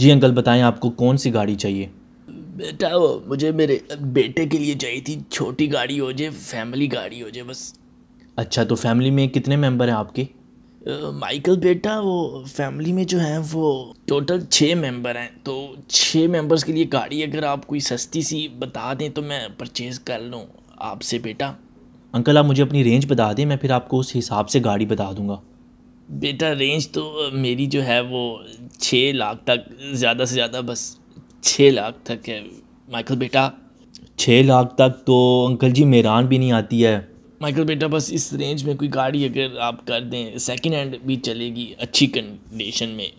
जी uncle बताएं आपको कौन सी गाड़ी चाहिए बेटा वो मुझे मेरे बेटे के लिए चाहिए थी छोटी गाड़ी हो जाए फैमिली गाड़ी हो जाए बस अच्छा तो फैमिली में कितने मेंबर हैं आपके माइकल बेटा वो फैमिली में जो है वो टोटल छः मेंबर हैं तो छः मेंबर्स के लिए गाड़ी अगर आप कोई सस्ती सी बता दें तो मैं परचेज़ कर लूँ आपसे बेटा अंकल आप मुझे अपनी रेंज बता दें मैं फिर आपको उस हिसाब से गाड़ी बता दूँगा बेटा रेंज तो मेरी जो है वो छः लाख तक ज़्यादा से ज़्यादा बस छः लाख तक है माइकल बेटा छः लाख तक तो अंकल जी मेरान भी नहीं आती है माइकल बेटा बस इस रेंज में कोई गाड़ी अगर आप कर दें सेकंड हैंड भी चलेगी अच्छी कंडीशन में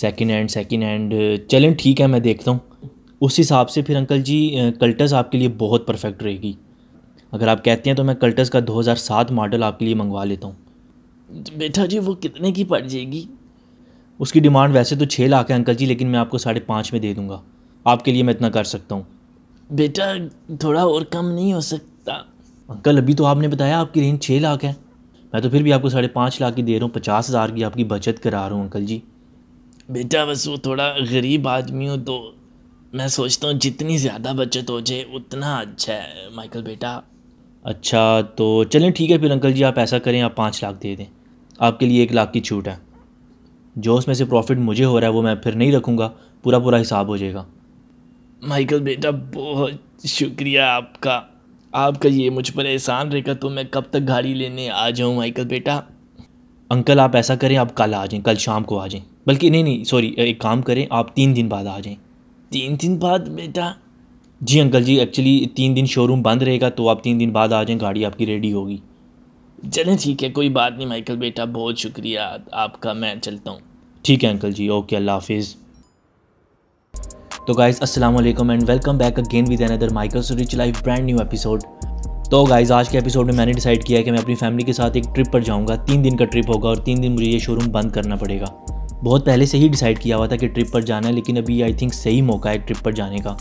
सेकंड हैंड सेकंड हैंड चलें ठीक है मैं देखता हूँ उस हिसाब से फिर अंकल जी कल्टस आपके लिए बहुत परफेक्ट रहेगी अगर आप कहते हैं तो मैं कल्टस का 2007 मॉडल आपके लिए मंगवा लेता हूँ बेटा जी वो कितने की पड़ जाएगी उसकी डिमांड वैसे तो छः लाख है अंकल जी लेकिन मैं आपको साढ़े पाँच में दे दूँगा आपके लिए मैं इतना कर सकता हूँ बेटा थोड़ा और कम नहीं हो सकता अंकल अभी तो आपने बताया आपकी रेंज छः लाख है मैं तो फिर भी आपको साढ़े पाँच लाख की दे रहा हूँ पचास हज़ार की आपकी बचत करा रहा हूँ अंकल जी बेटा बस वो थोड़ा गरीब आदमी हो तो मैं सोचता हूँ जितनी ज़्यादा बचत हो जाए उतना अच्छा है माइकल बेटा अच्छा तो चलें ठीक है फिर अंकल जी आप ऐसा करें आप पाँच लाख दे दें आपके लिए एक लाख की छूट है जो उसमें से प्रॉफिट मुझे हो रहा है वो मैं फिर नहीं रखूँगा पूरा पूरा हिसाब हो जाएगा माइकल बेटा बहुत शुक्रिया आपका आपका ये मुझ पर एहसान रहेगा तो मैं कब तक गाड़ी लेने आ जाऊँ माइकल बेटा अंकल आप ऐसा करें आप कल आ जाएं कल शाम को आ जाएं बल्कि नहीं नहीं सॉरी एक काम करें आप तीन दिन बाद आ जाएं तीन दिन बाद बेटा जी अंकल जी एक्चुअली तीन दिन शोरूम बंद रहेगा तो आप तीन दिन बाद आ जाएं गाड़ी आपकी रेडी होगी चलें ठीक है कोई बात नहीं माइकल बेटा बहुत शुक्रिया आपका मैं चलता हूँ ठीक है अंकल जी ओके अल्लाह हाफिज़ तो गाइज अस्सलाम वालेकुम and welcome back again with another Michael rich life brand new episode तो गाइज आज के एपिसोड में मैंने डिसाइड किया कि मैं अपनी फैमिली के साथ एक ट्रिप पर जाऊंगा तीन दिन का ट्रिप होगा और तीन दिन मुझे ये शोरूम बंद करना पड़ेगा बहुत पहले से ही डिसाइड किया हुआ था कि ट्रिप पर जाना है लेकिन अभी आई थिंक सही मौका है ट्रिप पर जाने का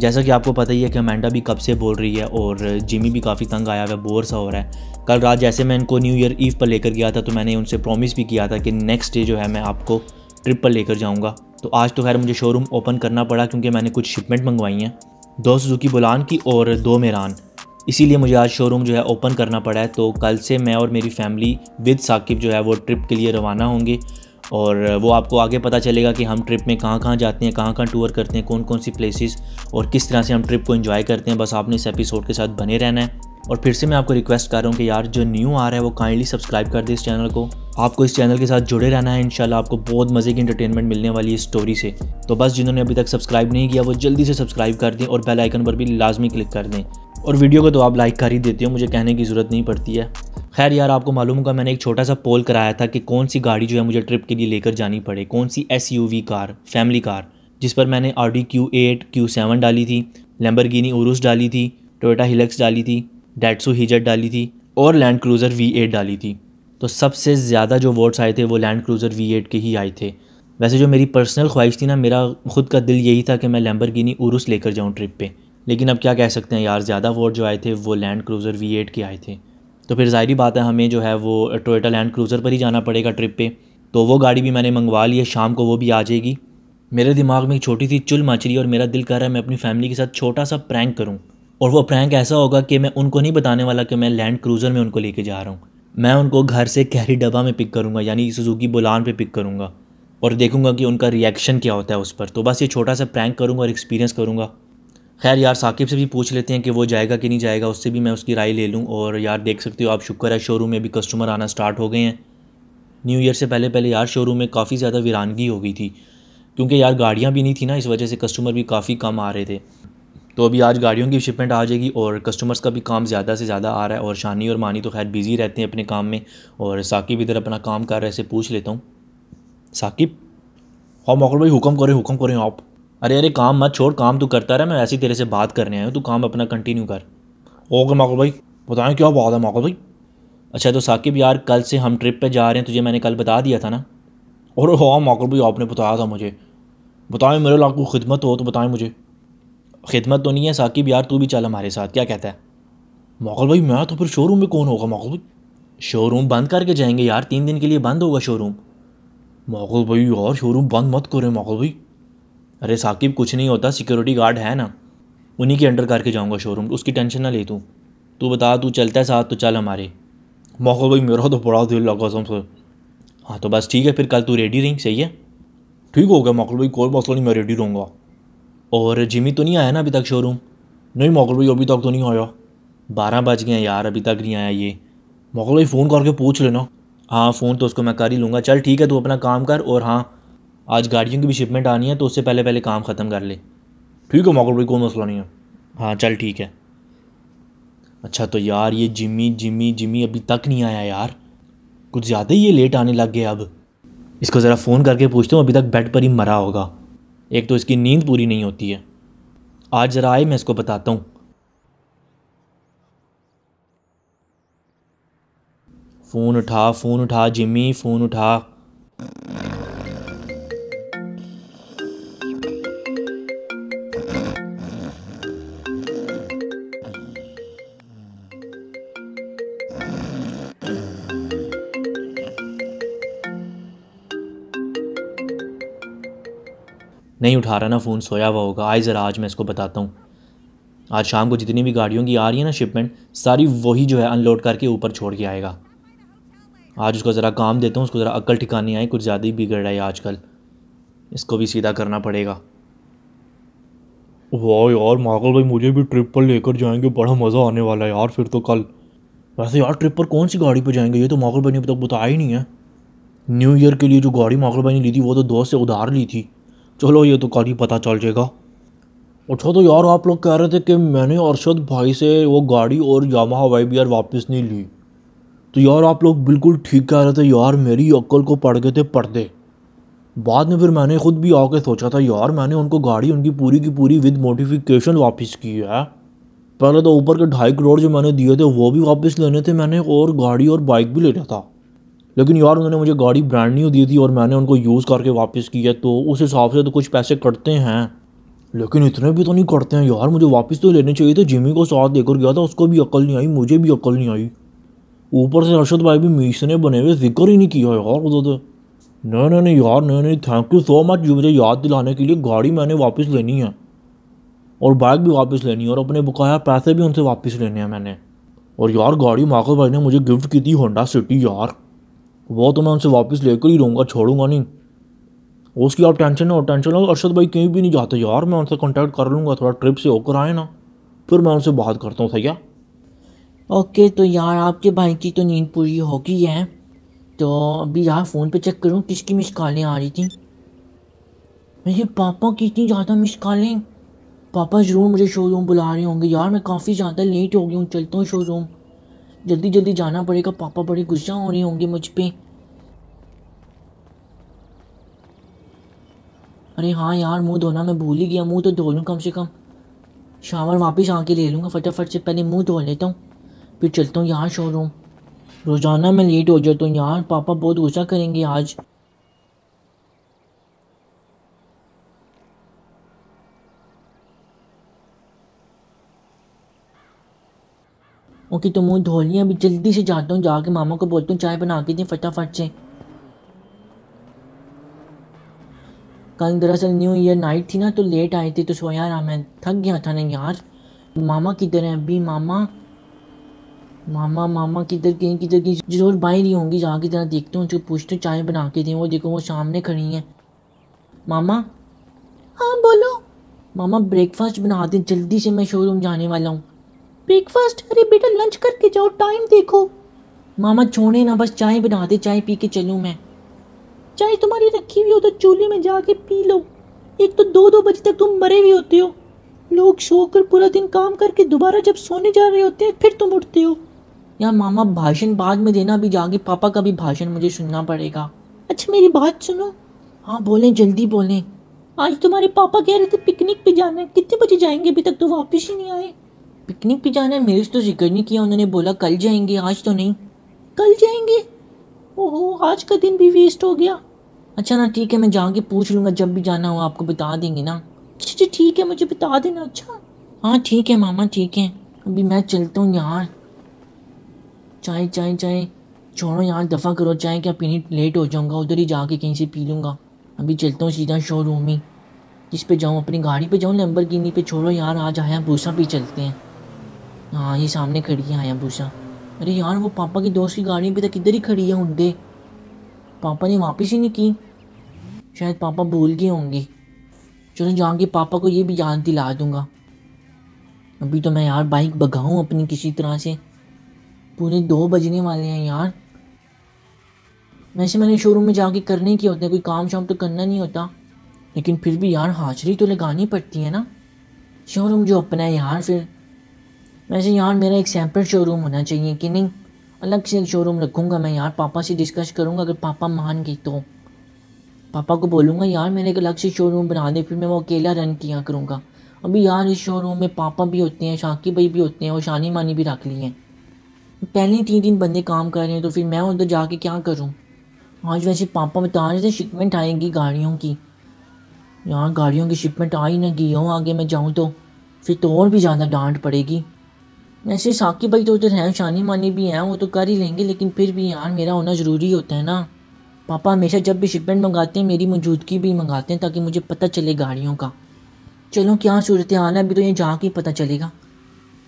जैसा कि आपको पता ही है कि अमेंडा भी कब से बोल रही है और जिमी भी काफ़ी तंग आया हुआ है बोर सा हो रहा है कल रात जैसे मैं इनको न्यू ईयर ईव पर लेकर गया था तो मैंने उनसे प्रॉमिस भी किया था कि नेक्स्ट डे जो है मैं आपको ट्रिप पर लेकर जाऊँगा तो आज तो खैर मुझे शोरूम ओपन करना पड़ा क्योंकि मैंने कुछ शिपमेंट मंगवाई हैं दो सुजुकी बुलान की और दो मेरान इसीलिए मुझे आज शोरूम जो है ओपन करना पड़ा है तो कल से मैं और मेरी फैमिली विद साकिब जो है वो ट्रिप के लिए रवाना होंगे और वो आपको आगे पता चलेगा कि हम ट्रिप में कहाँ कहाँ जाते हैं कहाँ कहाँ टूर करते हैं कौन कौन सी प्लेसेस और किस तरह से हम ट्रिप को इन्जॉय करते हैं बस आपने इस एपिसोड के साथ बने रहना है और फिर से मैं आपको रिक्वेस्ट कर रहा हूँ कि यार जो न्यू आ रहा है वो काइंडली सब्सक्राइब कर दे इस चैनल को आपको इस चैनल के साथ जुड़े रहना है इंशाल्लाह आपको बहुत मज़े की इंटरटेनमेंट मिलने वाली है स्टोरी से तो बस जिन्होंने अभी तक सब्सक्राइब नहीं किया वो जल्दी से सब्सक्राइब कर दें और बेल आइकन पर भी लाजमी क्लिक कर दें और वीडियो को तो आप लाइक कर ही देते हो मुझे कहने की ज़रूरत नहीं पड़ती है खैर यार आपको मालूम होगा मैंने एक छोटा सा पोल कराया था कि कौन सी गाड़ी जो है मुझे ट्रिप के लिए लेकर जानी पड़े कौन सी एस कार फैमिली कार जिस पर मैंने R D Q eight Q seven डाली थी लेम्बरगिनी उरूस डाली थी टोयटा हिलक्स डाली थी डेटसो हिजट डाली थी और लैंड क्रूज़र वी एट डाली थी तो सबसे ज़्यादा जो वोट्स आए थे वो लैंड क्रूज़र वी एट के ही आए थे वैसे जो मेरी पर्सनल ख्वाहिश थी ना मेरा ख़ुद का दिल यही था कि मैं लैम्बरगिनी उरूस लेकर जाऊँ ट्रिप पर लेकिन अब क्या कह सकते हैं यार ज़्यादा वोट जो आए थे वो लैंड क्रूज़र वी एट के आए थे तो फिर जाहिर बात है हमें जो है वो टोयोटा लैंड क्रूज़र पर ही जाना पड़ेगा ट्रिप पे तो वो गाड़ी भी मैंने मंगवा ली है शाम को वो भी आ जाएगी मेरे दिमाग में एक छोटी सी चुल मच रही और मेरा दिल कर रहा है मैं अपनी फैमिली के साथ छोटा सा प्रैंक करूँ और वो प्रैंक ऐसा होगा कि मैं उनको नहीं बताने वाला कि मैं लैंड क्रूज़र में उनको लेके जा रहा हूँ मैं उनको घर से कैरी डब्बा में पिक करूँगा यानी सुजुकी बुलान पे पिक करूँगा और देखूँगा कि उनका रिएक्शन क्या होता है उस पर तो बस ये छोटा सा प्रैंक करूँगा और एक्सपीरियंस करूँगा खैर यार साकिब से भी पूछ लेते हैं कि वो जाएगा कि नहीं जाएगा उससे भी मैं उसकी राय ले लूँ और यार देख सकते हो आप शुक्र है शोरूम में भी कस्टमर आना स्टार्ट हो गए हैं न्यू ईयर से पहले पहले यार शोरूम में काफ़ी ज़्यादा वीरानगी हो गई थी क्योंकि यार गाड़ियाँ भी नहीं थी ना इस वजह से कस्टमर भी काफ़ी कम आ रहे थे तो अभी आज गाड़ियों की शिपमेंट आ जाएगी और कस्टमर्स का भी काम ज़्यादा से ज़्यादा आ रहा है और शानी और मानी तो खैर बिज़ी रहते हैं अपने काम में और साकिब इधर अपना काम कर रहे से पूछ लेता हूँ साकिब हाँ मोकर भाई हुक्म करें हुक्म करें आप अरे अरे काम मत छोड़ काम तू करता रहा मैं वैसे ही तेरे से बात करने आया हूँ तू काम अपना कंटिन्यू कर ओके माकुल भाई बताएं क्या बात है माकुल भाई अच्छा तो साकिब यार कल से हम ट्रिप पे जा रहे हैं तुझे मैंने कल बता दिया था ना और हाँ माकुल भाई आपने बताया था मुझे बताएं मेरे लाख को खिदमत हो तो बताएं मुझे खिदमत तो नहीं है साकिब यार तू भी चल हमारे साथ क्या कहता है माकुल भाई मैं तो फिर शोरूम में कौन होगा माकुल भाई शोरूम बंद करके जाएंगे यार तीन दिन के लिए बंद होगा शोरूम माकुल भाई और शोरूम बंद मत करें माकुल भाई अरे साकिब कुछ नहीं होता सिक्योरिटी गार्ड है ना उन्हीं के अंडर करके जाऊँगा शोरूम उसकी टेंशन ना ले तू तू बता तू चलता है साथ तो चल हमारे मौका भाई मेरा तो बड़ा दिल लगा सब हाँ तो बस ठीक है फिर कल तू रेडी रही सही है ठीक हो गया मौकल भाई कोई मौसम नहीं मैं रेडी रहूँगा और जिमी तो नहीं आया ना अभी तक शोरूम नहीं मौकल भाई अभी तक तो नहीं आया बारह बज गए यार अभी तक नहीं आया ये मौकल भाई फ़ोन करके पूछ लेना हाँ फ़ोन तो उसको मैं कर ही लूँगा चल ठीक है तू अपना काम कर और हाँ आज गाड़ियों की भी शिपमेंट आनी है तो उससे पहले पहले काम ख़त्म कर ले ठीक है मौका भाई कोई मसला नहीं है हाँ चल ठीक है अच्छा तो यार ये जिमी जिमी जिमी अभी तक नहीं आया यार कुछ ज़्यादा ही ये लेट आने लग गया अब इसको ज़रा फ़ोन करके पूछता हूँ अभी तक बेड पर ही मरा होगा एक तो इसकी नींद पूरी नहीं होती है आज ज़रा आए मैं इसको बताता हूँ फ़ोन उठा फ़ोन उठा जिमी फ़ोन उठा नहीं उठा रहा ना फ़ोन सोया हुआ होगा आए ज़रा आज मैं इसको बताता हूँ आज शाम को जितनी भी गाड़ियों की आ रही है ना शिपमेंट सारी वही जो है अनलोड करके ऊपर छोड़ के आएगा आज उसको ज़रा काम देता हूँ उसको ज़रा अक्ल ठिकानी आए कुछ ज़्यादा ही बिगड़ रहा है आजकल इसको भी सीधा करना पड़ेगा वाह यार माकल भाई मुझे भी ट्रिप पर लेकर जाएंगे बड़ा मज़ा आने वाला है यार फिर तो कल वैसे यार ट्रिप पर कौन सी गाड़ी पर जाएंगे ये तो माकल भाई ने बताया ही नहीं है न्यू ईयर के लिए जो गाड़ी माकल भाई ने ली थी वो तो दोस्त से उधार ली थी चलो ये तो ही पता चल जाएगा अच्छा तो यार आप लोग कह रहे थे कि मैंने अरशद भाई से वो गाड़ी और यामा वाई बी वापस नहीं ली तो यार आप लोग बिल्कुल ठीक कह रहे थे यार मेरी अक्ल को पढ़ गए थे पढ़ते बाद में फिर मैंने ख़ुद भी आके सोचा था यार मैंने उनको गाड़ी उनकी पूरी की पूरी विद मोटिफिकेशन वापस की है पहले तो ऊपर के ढाई करोड़ जो मैंने दिए थे वो भी वापस लेने थे मैंने और गाड़ी और बाइक भी लेना था लेकिन यार उन्होंने मुझे गाड़ी ब्रांड न्यू दी थी और मैंने उनको यूज़ करके वापस की है तो उस हिसाब से तो कुछ पैसे कटते हैं लेकिन इतने भी तो नहीं कटते हैं यार मुझे वापस तो लेने चाहिए थे जिमी को साथ देकर गया था उसको भी अकल नहीं आई मुझे भी अकल नहीं आई ऊपर से अरशद भाई भी मीश ने बने हुए जिक्र ही नहीं किया यार उधर तो। नहीं नहीं नहीं यार नहीं नहीं थैंक यू सो मच जो मुझे याद दिलाने के लिए गाड़ी मैंने वापस लेनी है और बाइक भी वापस लेनी है और अपने बकाया पैसे भी उनसे वापस लेने हैं मैंने और यार गाड़ी माखो भाई ने मुझे गिफ्ट की थी होंडा सिटी यार वो तो मैं उनसे वापस लेकर ही रहूँगा छोड़ूंगा नहीं उसकी आप टेंशन ना हो टेंशन ना अरशद भाई कहीं भी नहीं जाते यार मैं उनसे कॉन्टैक्ट कर लूँगा थोड़ा ट्रिप से होकर आए ना फिर मैं उनसे बात करता हूँ सैया ओके तो यार आपके भाई की तो नींद पूरी हो गई है तो अभी यार फ़ोन पे चेक करूँ किसकी मिस कॉलें आ रही थी मेरे पापा की इतनी ज़्यादा मिस कॉलें पापा ज़रूर मुझे शोरूम बुला रहे होंगे यार मैं काफ़ी ज़्यादा लेट हो गया हूँ चलता हूँ शोरूम जल्दी जल्दी जाना पड़ेगा पापा बड़े गुस्सा हो रहे होंगे मुझ पर अरे हाँ यार मुंह धोना मैं भूल ही गया मुंह तो धो लूँ कम से कम शावर वापस आके ले लूँगा फटाफट से पहले मुंह धो लेता हूँ फिर चलता हूँ यहाँ शोरूम रोज़ाना मैं लेट हो जाता हूँ यार पापा बहुत गुस्सा करेंगे आज ओके तो मुँह धो लिया अभी जल्दी से जाता हूँ जाके मामा को बोलता हूँ चाय बना के दें फटाफट से कल दरअसल न्यू ईयर नाइट थी ना तो लेट आए थे तो सोया रहा मैं थक गया था ना यार मामा किधर है अभी मामा मामा मामा किधर गई किधर गई जरूर बाहर ही होंगी जाके ज़रा देखता हूँ उनको पूछते हूँ चाय बना के दें वो देखो वो सामने खड़ी हैं मामा हाँ बोलो मामा ब्रेकफास्ट बना दें जल्दी से मैं शोरूम जाने वाला हूँ ब्रेकफास्ट अरे बेटा लंच करके जाओ टाइम देखो मामा छोड़े ना बस चाय बना दे चाय पी के चलूँ मैं चाय तुम्हारी रखी हुई हो तो चूल्हे में जाके पी लो एक तो दो दो बजे तक तुम मरे हुए होते हो लोग कर पूरा दिन काम करके दोबारा जब सोने जा रहे होते हैं फिर तुम उठते हो यार मामा भाषण बाद में देना अभी जाके पापा का भी भाषण मुझे सुनना पड़ेगा अच्छा मेरी बात सुनो हाँ बोलें जल्दी बोलें आज तुम्हारे पापा कह रहे थे पिकनिक पे जाना है कितने बजे जाएंगे अभी तक तो वापस ही नहीं आए पिकनिक भी जाना है मेरे से तो जिक्र नहीं किया उन्होंने बोला कल जाएंगे आज तो नहीं कल जाएंगे ओहो आज का दिन भी वेस्ट हो गया अच्छा ना ठीक है मैं जाके पूछ लूँगा जब भी जाना हो आपको बता देंगे ना अच्छा, अच्छा ठीक है मुझे बता देना अच्छा हाँ ठीक है मामा ठीक है अभी मैं चलता हूँ यार चाय चाय चाय छोड़ो यार दफ़ा करो चाय क्या पीने लेट हो जाऊँगा उधर ही जाके कहीं से पी लूँगा अभी चलता हूँ सीधा शोरूम ही जिस पे जाऊँ अपनी गाड़ी पे जाऊँ गिनी पे छोड़ो यार आज आया भूसा भी चलते हैं हाँ ये सामने खड़ी है भूषा अरे यार वो पापा की दोस्त की गाड़ी अभी तक तो इधर ही खड़ी है उनके पापा ने वापस ही नहीं की शायद पापा भूल गए होंगे चलो जाऊँगी पापा को ये भी याद दिला दूँगा अभी तो मैं यार बाइक भगाऊँ अपनी किसी तरह से पूरे दो बजने वाले हैं यार वैसे मैंने शोरूम में जाके करने ही होते हैं कोई काम शाम तो करना नहीं होता लेकिन फिर भी यार हाजिरी तो लगानी पड़ती है ना शोरूम जो अपना है यार फिर वैसे यार मेरा एक सेपरेट शोरूम होना चाहिए कि नहीं अलग से एक शोरूम रखूँगा मैं यार पापा से डिस्कस करूँगा अगर पापा मान गए तो पापा को बोलूँगा यार मेरे एक अलग से शोरूम बना दे फिर मैं वो अकेला रन किया करूँगा अभी यार इस शोरूम में पापा भी होते हैं शाकी भाई भी होते हैं और शानी मानी भी रख ली हैं पहले तीन तीन बंदे काम कर रहे हैं तो फिर मैं उधर जाके क्या करूँ आज वैसे पापा बता रहे थे शिपमेंट आएगी गाड़ियों की यार गाड़ियों की शिपमेंट आई ना गई हो आगे मैं जाऊँ तो फिर तो और भी ज़्यादा डांट पड़ेगी वैसे साकिब भाई तो उधर हैं शानी मानी भी हैं वो तो कर ही लेंगे लेकिन फिर भी यार मेरा होना ज़रूरी होता है ना पापा हमेशा जब भी शिपमेंट मंगाते हैं मेरी मौजूदगी भी मंगाते हैं ताकि मुझे पता चले गाड़ियों का चलो क्या सूरत हाल है अभी तो ये जा के पता चलेगा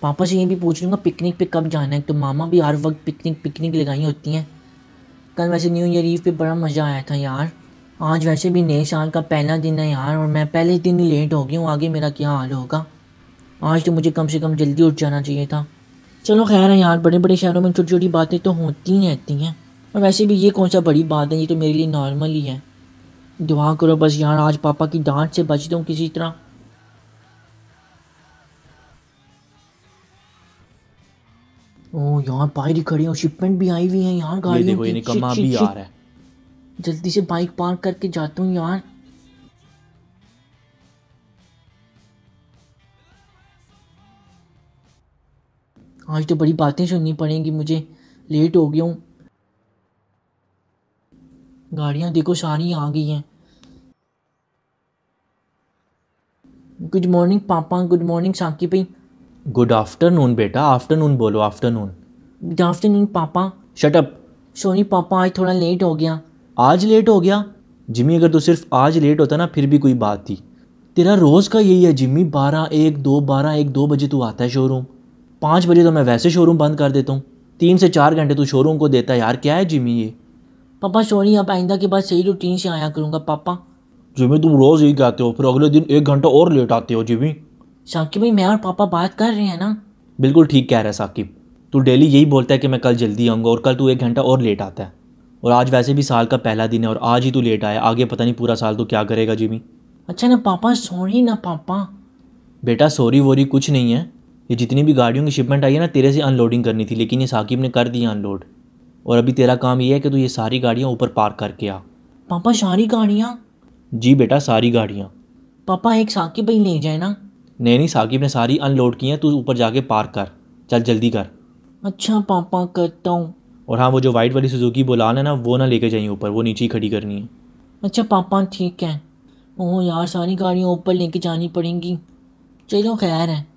पापा से ये भी पूछ लूँगा पिकनिक पे कब जाना है तो मामा भी हर वक्त पिकनिक पिकनिक लगाई होती हैं कल वैसे न्यू ईयर ईव पे बड़ा मज़ा आया था यार आज वैसे भी नए साल का पहला दिन है यार और मैं पहले दिन ही लेट हो गई हूँ आगे मेरा क्या हाल होगा आज तो मुझे कम से कम जल्दी उठ जाना चाहिए था चलो खैर है यार बड़े बड़े शहरों में छोटी छोटी बातें तो होती ही रहती हैं और वैसे भी ये कौन सा बड़ी बात है ये तो मेरे लिए नॉर्मल ही है दुआ करो बस यार आज पापा की डांट से बच दूँ किसी तरह ओ यार बाहर खड़ी और शिपमेंट भी आई हुई है यार गाड़ी देखो ये निकम्मा भी आ रहा है जल्दी से बाइक पार्क करके जाता हूँ यार आज तो बड़ी बातें सुननी पड़ेंगी मुझे लेट हो गया हूँ गाड़ियाँ देखो सारी आ गई हैं गुड मॉर्निंग पापा गुड मॉर्निंग साकी भाई गुड आफ्टरनून बेटा आफ्टरनून बोलो आफ्टरनून गुड आफ्टरनून पापा शटअप सॉरी पापा आज थोड़ा लेट हो गया आज लेट हो गया जिमी अगर तो सिर्फ आज लेट होता ना फिर भी कोई बात थी तेरा रोज़ का यही है जिमी बारह एक दो बारह एक दो बजे तू आता है शोरूम पाँच बजे तो मैं वैसे शोरूम बंद कर देता हूँ तीन से चार घंटे तो शोरूम को देता है यार क्या है जिमी ये पापा सोनी अब आइंदा के बाद सही रूटीन से आया करूँगा पापा जिमी तुम रोज़ यही कहते हो फिर अगले दिन एक घंटा और लेट आते हो जिमी साकिब भाई मैं और पापा बात कर रहे हैं ना बिल्कुल ठीक कह रहा है साकिब तू डेली यही बोलता है कि मैं कल जल्दी आऊँगा और कल तू एक घंटा और लेट आता है और आज वैसे भी साल का पहला दिन है और आज ही तू लेट आया आगे पता नहीं पूरा साल तो क्या करेगा जिमी अच्छा ना पापा सॉरी ना पापा बेटा सॉरी वोरी कुछ नहीं है ये जितनी भी गाड़ियों की शिपमेंट आई है ना तेरे से अनलोडिंग करनी थी लेकिन ये साकिब ने कर दिया अनलोड और अभी तेरा काम ये है कि तू ये सारी गाड़ियाँ ऊपर पार्क करके आ पापा सारी गाड़ियाँ जी बेटा सारी गाड़ियाँ पापा एक साकिब भाई ले जाए ना नहीं नहीं साकिब ने सारी अनलोड की हैं तू ऊपर जाके पार्क कर चल जल्दी कर अच्छा पापा करता हूँ और हाँ वो जो वाइट वाली सुजुकी बुलान है ना वो ना लेके जाइए ऊपर वो नीचे ही खड़ी करनी है अच्छा पापा ठीक है ओह यार सारी गाड़ियाँ ऊपर लेके जानी पड़ेंगी चलो खैर है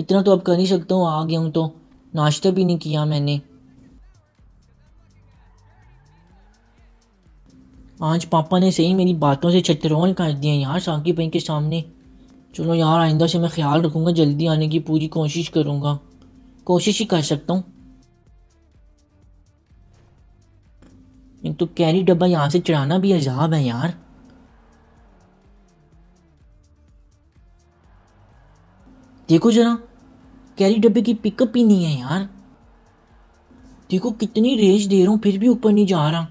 इतना तो अब कर ही सकता हूँ आ गया हूँ तो नाश्ता भी नहीं किया मैंने आज पापा ने सही मेरी बातों से छतरौल कर दिया यार साकी भाई के सामने चलो यार आइंदा से मैं ख्याल रखूँगा जल्दी आने की पूरी कोशिश करूँगा कोशिश ही कर सकता हूँ एक तो कैरी डब्बा यहाँ से चढ़ाना भी अजाब है यार देखो जरा कैरी डब्बे की पिकअप ही नहीं है यार देखो कितनी रेस दे रहा हूँ फिर भी ऊपर नहीं जा रहा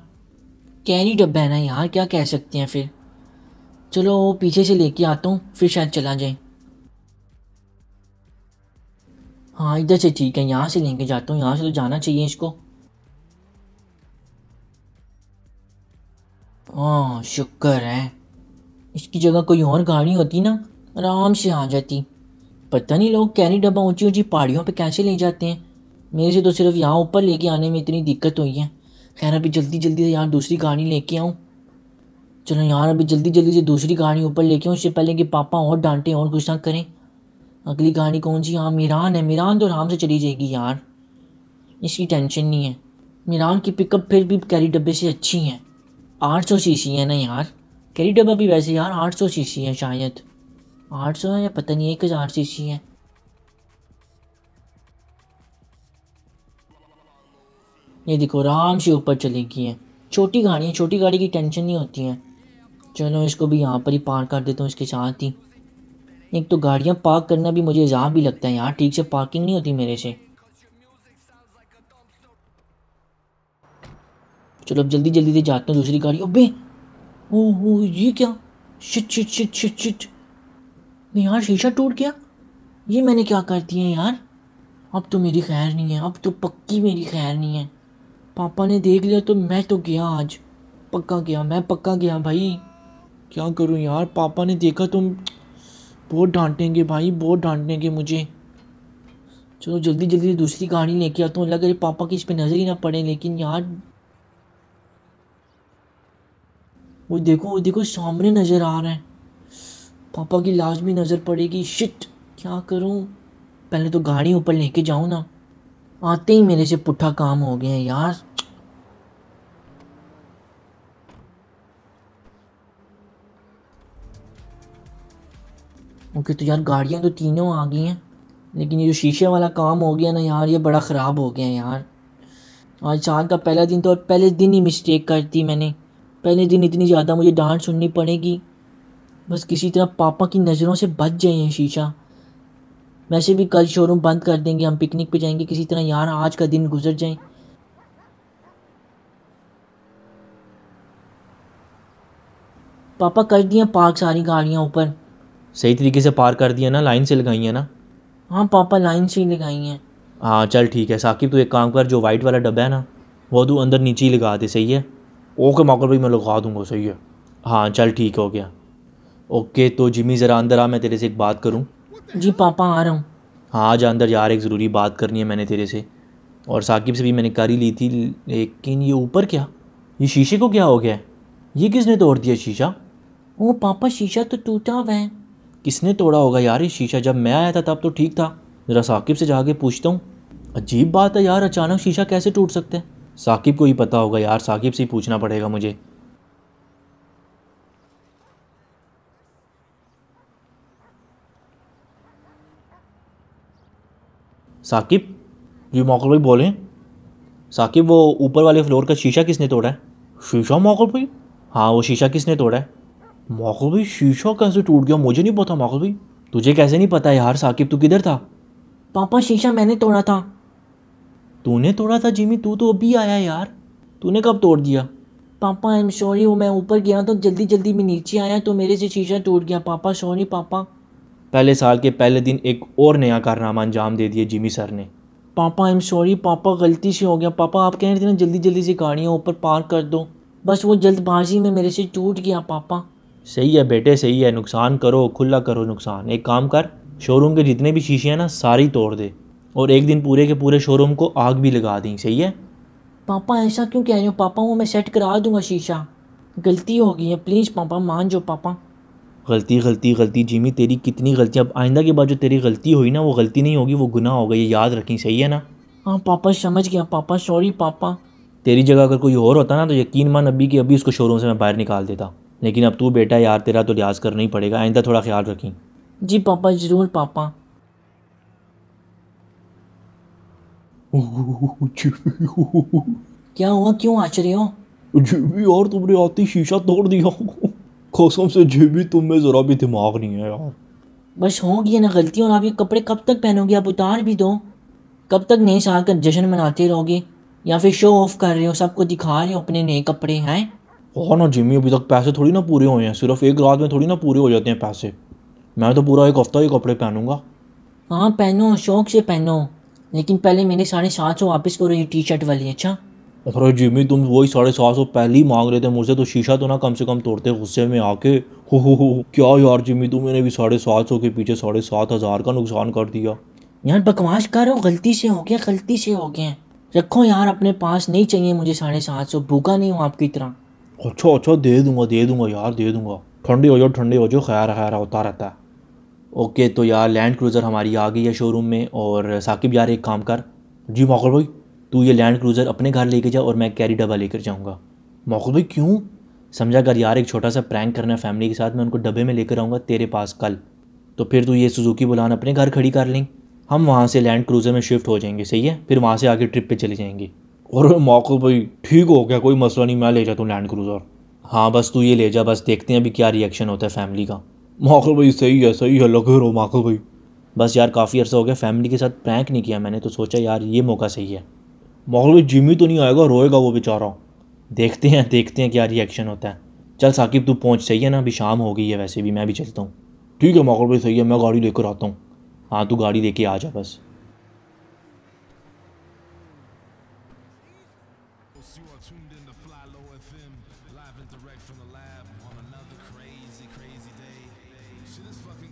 कैरी डब्बा है ना यार क्या कह सकते हैं फिर चलो पीछे से लेके आता हूँ फिर शायद चला जाए हाँ इधर से ठीक है यहाँ से लेके जाता हूँ यहाँ से तो जाना चाहिए इसको हाँ शुक्र है इसकी जगह कोई और गाड़ी होती ना आराम से आ जाती पता नहीं लोग कैरी डब्बा ऊँची ऊँची पहाड़ियों पर कैसे ले जाते हैं मेरे से तो सिर्फ यहाँ ऊपर लेके आने में इतनी दिक्कत हुई है खैर अभी जल्दी जल्दी से यहाँ दूसरी गाड़ी लेके आऊँ चलो यार अभी जल्दी जल्दी से दूसरी गाड़ी ऊपर लेके आऊँ उससे पहले कि पापा और डांटें और कुछ ना करें अगली गाड़ी कौन सी हाँ मीरान है मीरान तो आराम से चली जाएगी यार इसकी टेंशन नहीं है मीरान की पिकअप फिर भी कैरी डब्बे से अच्छी है आठ सौ सी है ना यार कैरी डब्बा भी वैसे यार आठ सौ सी है शायद आठ सौ है या पता नहीं एक हज़ार सी सी है ये देखो आराम से ऊपर चली गई है छोटी गाड़ी है छोटी गाड़ी की टेंशन नहीं होती है चलो इसको भी यहाँ पर ही पार्क कर देता हूँ इसके साथ ही एक तो गाड़ियाँ पार्क करना भी मुझे जहाँ भी लगता है यहाँ ठीक से पार्किंग नहीं होती मेरे से चलो अब जल्दी जल्दी से जाते हैं दूसरी गाड़ी अबे ओ, ये क्या shit shit shit shit shit यार शीशा टूट गया ये मैंने क्या कर दिया यार अब तो मेरी खैर नहीं है अब तो पक्की मेरी खैर नहीं है पापा ने देख लिया तो मैं तो गया आज पक्का गया मैं पक्का गया भाई क्या करूँ यार पापा ने देखा तुम तो बहुत डांटेंगे भाई बहुत डांटेंगे मुझे चलो जल्दी जल्दी दूसरी कहानी लेके आता हूँ अल्लाह करे पापा की इस पर नज़र ही ना पड़े लेकिन यार वो देखो वो देखो सामने नज़र आ रहा है पापा की लाजमी नज़र पड़ेगी शिट क्या करूँ पहले तो गाड़ी ऊपर लेके जाऊँ ना आते ही मेरे से पुट्ठा काम हो गया है यार ओके तो यार गाड़ियाँ तो तीनों आ गई हैं लेकिन ये जो शीशे वाला काम हो गया ना यार ये बड़ा ख़राब हो गया यार आज साल का पहला दिन तो और पहले दिन ही मिस्टेक करती मैंने पहले दिन इतनी ज़्यादा मुझे डांट सुननी पड़ेगी बस किसी तरह पापा की नज़रों से बच जाए हैं शीशा वैसे भी कल शोरूम बंद कर देंगे हम पिकनिक पे जाएंगे किसी तरह यार आज का दिन गुजर जाए पापा कर दिया पार्क सारी गाड़ियाँ ऊपर सही तरीके से पार्क कर दिया ना लाइन से लगाई है ना हाँ पापा लाइन से ही लगाई हैं हाँ चल ठीक है साकिब तू एक काम कर जो वाइट वाला डब्बा है ना वो तू अंदर नीचे ही लगा दे सही है ओके मौके पर मैं लगा दूँगा सही है हाँ चल ठीक हो गया ओके तो जिमी ज़रा अंदर आ मैं तेरे से एक बात करूँ जी पापा आ रहा हूँ हाँ आज अंदर यार एक ज़रूरी बात करनी है मैंने तेरे से और साकिब से भी मैंने कर ही ली थी लेकिन ये ऊपर क्या ये शीशे को क्या हो गया है ये किसने तोड़ दिया शीशा ओ पापा शीशा तो टूटा हुआ है किसने तोड़ा होगा यार ये शीशा जब मैं आया था तब तो ठीक था ज़रा साकिब से जाके पूछता हूँ अजीब बात है यार अचानक शीशा कैसे टूट सकता है साकिब को ही पता होगा यार साकिब से ही पूछना पड़ेगा मुझे साकिब जी मौकल भाई बोलें साकिब वो ऊपर वाले फ्लोर का शीशा किसने तोड़ा है शीशा मौकुल भाई हाँ वो शीशा किसने तोड़ा है मौकुल भाई शीशा कैसे टूट गया मुझे नहीं पता मौकुल भाई तुझे कैसे नहीं पता यार साकिब तू किधर था पापा शीशा मैंने तोड़ा था तूने तोड़ा था जिमी तू तो अभी आया यार तूने कब तोड़ दिया पापा आई एम सॉरी वो मैं ऊपर गया तो जल्दी जल्दी मैं नीचे आया तो मेरे से शीशा टूट गया पापा सॉरी पापा पहले साल के पहले दिन एक और नया कारनामा अंजाम दे दिया जिमी सर ने पापा आई एम सॉरी पापा गलती से हो गया पापा आप कह रहे थे ना जल्दी जल्दी से गाड़ियाँ ऊपर पार कर दो बस वो जल्दबाजी में मेरे से टूट गया पापा सही है बेटे सही है नुकसान करो खुला करो नुकसान एक काम कर शोरूम के जितने भी शीशे हैं ना सारी तोड़ दे और एक दिन पूरे के पूरे शोरूम को आग भी लगा दी सही है पापा ऐसा क्यों कह रहे हो पापा वो मैं सेट करा दूंगा शीशा गलती हो गई है प्लीज़ पापा मान जाओ पापा गलती गलती गलती जिमी तेरी कितनी गलती अब आइंदा के बाद जो तेरी गलती हुई ना वो गलती नहीं होगी वो गुनाह होगा ये याद रखें सही है ना हाँ पापा समझ गया पापा सॉरी पापा तेरी जगह अगर कोई और होता ना तो यकीन मान अभी कि अभी उसको शोरूम से मैं बाहर निकाल देता लेकिन अब तू बेटा यार तेरा तो लिहाज करना ही पड़ेगा आइंदा थोड़ा ख्याल रखें जी पापा ज़रूर पापा क्या हुआ क्यों आश्चर्य हो जी और तुमने आती शीशा तोड़ दिया कसम से भी तुम में ज़रा भी दिमाग नहीं है यार बस होगी ना गलती और आप ये कपड़े कब तक पहनोगे आप उतार भी दो कब तक नए साल का जश्न मनाते रहोगे या फिर शो ऑफ कर रहे हो सबको दिखा रहे हो अपने नए कपड़े हैं और ना जिमी अभी तक पैसे थोड़ी ना पूरे हुए हैं सिर्फ एक रात में थोड़ी ना पूरे हो जाते हैं पैसे मैं तो पूरा एक हफ्ता ही कपड़े पहनूंगा हाँ पहनो शौक से पहनो लेकिन पहले मेरे साढ़े सात सौ वापस करो ये टी शर्ट वाली अच्छा अरे जिमी तुम वही साढ़े सात सौ पहले ही मांग रहे थे मुझसे तो शीशा तो ना कम से कम तोड़ते गुस्से में आके हो हो हो क्या यार जिमी तुम मैंने भी साढ़े सात सौ के पीछे साढ़े सात हज़ार का नुकसान कर दिया यार बकवास करो गलती से हो गया गलती से हो गया रखो यार अपने पास नहीं चाहिए मुझे साढ़े सात सौ भूखा नहीं हूँ आपकी तरह अच्छा अच्छा दे दूँगा दे दूँगा यार दे दूँगा ठंडे हो जाओ ठंडे हो जाओ खैर खैर होता रहता है ओके तो यार लैंड क्रूज़र हमारी आ गई है शोरूम में और साकिब यार एक काम कर जी माखुल भाई तू ये लैंड क्रूज़र अपने घर लेके जा और मैं कैरी डब्बा लेकर जाऊँगा मौखब भाई क्यों समझा कर यार एक छोटा सा प्रैंक करना है फैमिली के साथ मैं उनको डब्बे में लेकर आऊँगा तेरे पास कल तो फिर तू ये सुजुकी बुलाना अपने घर खड़ी कर लें हम वहाँ से लैंड क्रूज़र में शिफ्ट हो जाएंगे सही है फिर वहाँ से आगे ट्रिप पर चले जाएंगे और मौको भाई ठीक हो गया कोई मसला नहीं मैं ले जाता हूँ लैंड क्रूज़र हाँ बस तू ये ले जा बस देखते हैं अभी क्या रिएक्शन होता है फैमिली का मौको भाई सही है सही है लगे रहो माखो भाई बस यार काफ़ी अर्सा हो गया फैमिली के साथ प्रैंक नहीं किया मैंने तो सोचा यार ये मौका सही है माहौल में जिमी तो नहीं आएगा रोएगा वो बेचारा देखते हैं देखते हैं क्या रिएक्शन होता है चल साकिब तू पहुँच सही है ना अभी शाम हो गई है वैसे भी मैं भी चलता हूँ ठीक है माहौल भाई सही है मैं गाड़ी लेकर आता हूँ हाँ तू गाड़ी लेके आ जा बस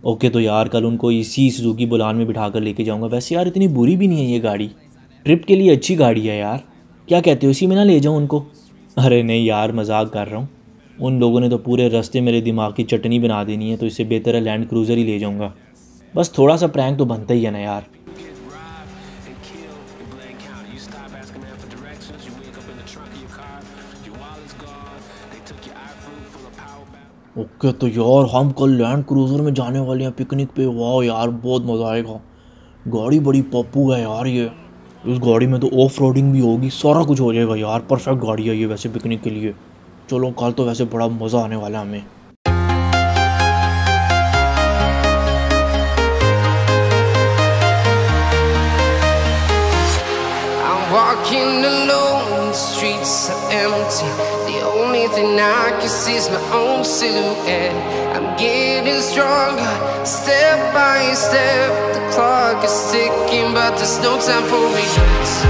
ओके okay, तो यार कल उनको इसी सुजुकी बुलान में बिठा कर लेके जाऊंगा वैसे यार इतनी बुरी भी नहीं है ये गाड़ी ट्रिप के लिए अच्छी गाड़ी है यार क्या कहते हो इसी में ना ले जाऊँ उनको अरे नहीं यार मजाक कर रहा हूँ उन लोगों ने तो पूरे रास्ते मेरे दिमाग की चटनी बना देनी है तो इससे बेहतर है लैंड क्रूज़र ही ले जाऊँगा बस थोड़ा सा प्रैंक तो बनता ही है ना यार ओके तो यार हम कल लैंड क्रूज़र में जाने वाले हैं पिकनिक पे वाह यार बहुत मज़ा आएगा गाड़ी बड़ी पप्पू है यार ये उस गाड़ी में तो ऑफ रोडिंग भी होगी सारा कुछ हो जाएगा यार परफेक्ट गाड़ी है ये वैसे पिकनिक के लिए चलो कल तो वैसे बड़ा मज़ा आने वाला है हमें Walking alone, the streets are empty. thing I can see is my own silhouette. I'm getting stronger, step by step. The clock is ticking, but there's no time for regrets.